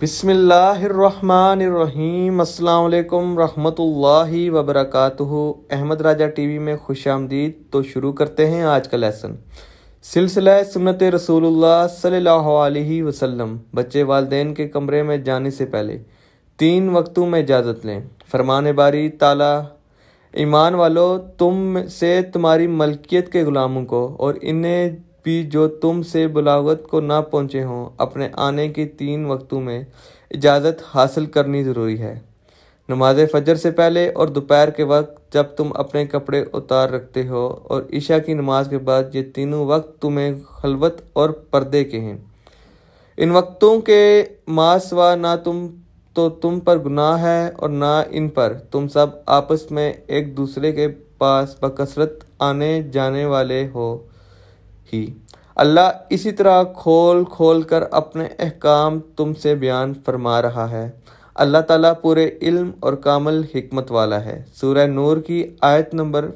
बिसमीम अल्लाम रहमतुल्लाहि वबरकातुह अहमद राजा टीवी में खुश आमदीद तो शुरू करते हैं आज का लेसन सिलसिला सुनत रसूलुल्लाह सल्लल्लाहु अलैहि वसल्लम बच्चे वालदेन के कमरे में जाने से पहले तीन वक्तों में इजाज़त लें फरमान बारी ताला ईमान वालों तुम से तुम्हारी मलकियत के ग़ुलामों को और इन्हें भी जो तुम से बुलावत को ना पहुँचे हों अपने आने के तीन वक्तों में इजाज़त हासिल करनी ज़रूरी है नमाज फजर से पहले और दोपहर के वक्त जब तुम अपने कपड़े उतार रखते हो और ईशा की नमाज के बाद ये तीनों वक्त तुम्हें खलबत और पर्दे के हैं इन वक्तों के मासवा ना तुम तो तुम पर गुनाह है और ना इन पर तुम सब आपस में एक दूसरे के पास बकसरत आने जाने वाले हो ही अल्लाह इसी तरह खोल खोल कर अपने अहकाम तुमसे बयान फरमा रहा है अल्लाह ताला पूरे इल्म और कामल हमत वाला है सूरह नूर की आयत नंबर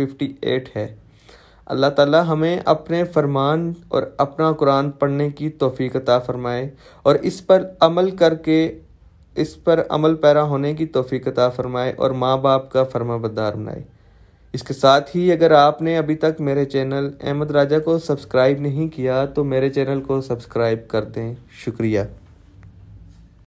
58 है अल्लाह ताला हमें अपने फरमान और अपना कुरान पढ़ने की तोफ़ी अता फ़रमाए और इस पर अमल करके इस पर अमल पैरा होने की तोफ़ी अता फ़रमाए और माँ बाप का फर्मा बदार बनाए इसके साथ ही अगर आपने अभी तक मेरे चैनल अहमद राजा को सब्सक्राइब नहीं किया तो मेरे चैनल को सब्सक्राइब कर दें शुक्रिया